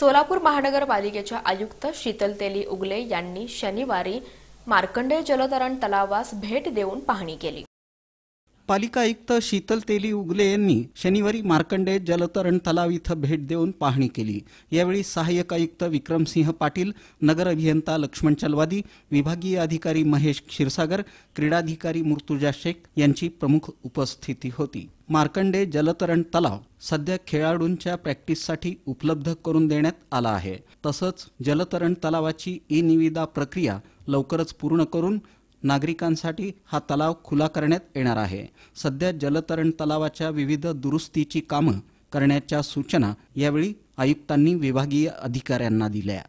सोलापूर महानगरपालिकेच्या आयुक्त शीतल तेली उगले यांनी शनिवारी मार्कंडेय जलतरण तलावास भेट देऊन पाहणी केली पालिका आयुक्त शीतल तेली उगले यांनी शनिवारी मार्कंडे जलतरण तलाव इथं भेट देऊन पाहणी केली यावेळी सहाय्यक आयुक्त विक्रमसिंह पाटील नगर अभियंता लक्ष्मण चलवादी विभागीय अधिकारी महेश क्षीरसागर क्रीडाधिकारी मृत्युजा शेख यांची प्रमुख उपस्थिती होती मार्कंडे जलतरण तलाव सध्या खेळाडूंच्या प्रॅक्टिससाठी उपलब्ध करून देण्यात आला आहे तसंच जलतरण तलावाची ई निविदा प्रक्रिया लवकरच पूर्ण करून नागरिकांसाठी हा तलाव खुला करण्यात येणार आहे सध्या जलतरण तलावाच्या विविध दुरुस्तीची कामं करण्याच्या सूचना यावेळी आयुक्तांनी विभागीय अधिकाऱ्यांना दिल्या